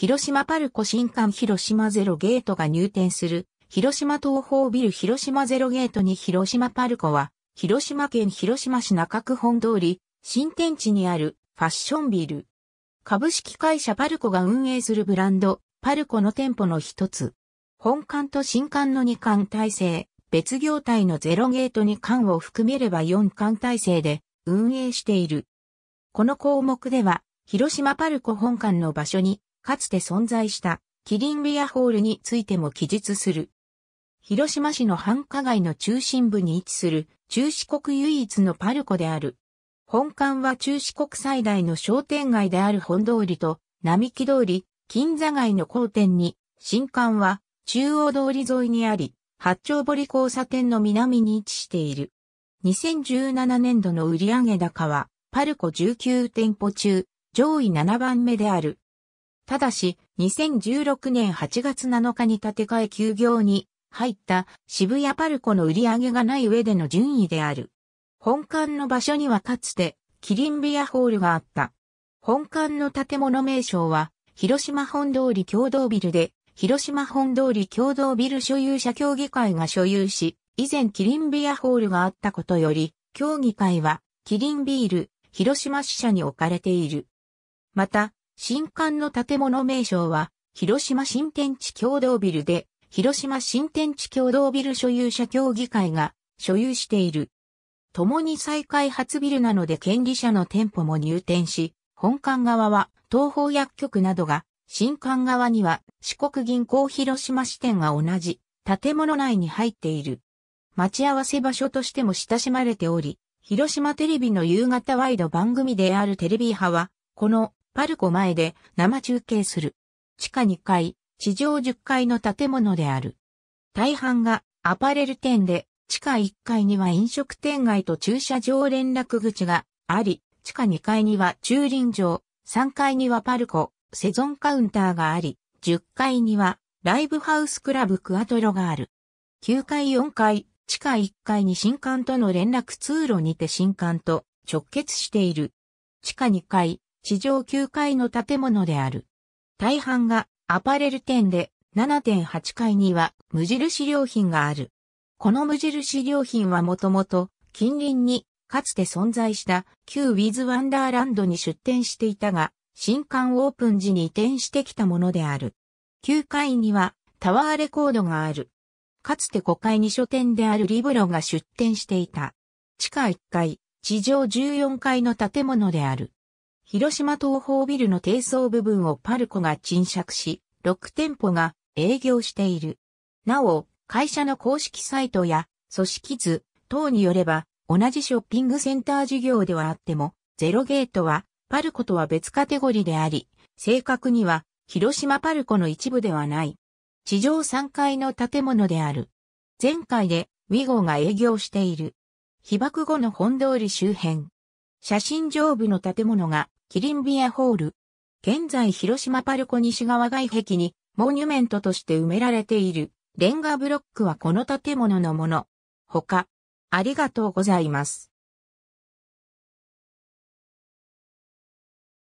広島パルコ新館広島ゼロゲートが入店する、広島東方ビル広島ゼロゲートに広島パルコは、広島県広島市中区本通り、新天地にあるファッションビル。株式会社パルコが運営するブランド、パルコの店舗の一つ。本館と新館の2館体制、別業態のゼロゲート2館を含めれば4館体制で運営している。この項目では、広島パルコ本館の場所にかつて存在したキリンビアホールについても記述する。広島市の繁華街の中心部に位置する中四国唯一のパルコである。本館は中四国最大の商店街である本通りと並木通り、金座街の交点に、新館は中央通り沿いにあり、八丁堀交差点の南に位置している。2017年度の売上高は、パルコ19店舗中、上位7番目である。ただし、2016年8月7日に建て替え休業に入った渋谷パルコの売り上げがない上での順位である。本館の場所にはかつて、キリンビアホールがあった。本館の建物名称は、広島本通り共同ビルで、広島本通り共同ビル所有者協議会が所有し、以前キリンビアホールがあったことより、協議会は、キリンビール、広島支社に置かれている。また、新館の建物名称は、広島新天地共同ビルで、広島新天地共同ビル所有者協議会が所有している。共に再開発ビルなので権利者の店舗も入店し、本館側は東方薬局などが、新館側には四国銀行広島支店が同じ建物内に入っている。待ち合わせ場所としても親しまれており、広島テレビの夕方ワイド番組であるテレビ派は、このパルコ前で生中継する。地下2階、地上10階の建物である。大半がアパレル店で、地下1階には飲食店街と駐車場連絡口があり、地下2階には駐輪場、3階にはパルコ、セゾンカウンターがあり、10階にはライブハウスクラブクアトロがある。9階4階、地下1階に新館との連絡通路にて新館と直結している。地下2階、地上9階の建物である。大半がアパレル店で7.8階には無印良品がある。この無印良品はもともと近隣にかつて存在した旧ウィズワンダーランドに出店していたが、新館オープン時に移転してきたものである。9階にはタワーレコードがある。かつて5階に書店であるリブロが出店していた。地下1階、地上14階の建物である。広島東方ビルの低層部分をパルコが沈借し、6店舗が営業している。なお、会社の公式サイトや組織図等によれば、同じショッピングセンター事業ではあっても、ゼロゲートはパルコとは別カテゴリーであり、正確には広島パルコの一部ではない。地上3階の建物である。前回でウィゴが営業している。被爆後の本通り周辺。写真上部の建物がキリンビアホール。現在広島パルコ西側外壁にモニュメントとして埋められているレンガブロックはこの建物のもの。他、ありがとうございます。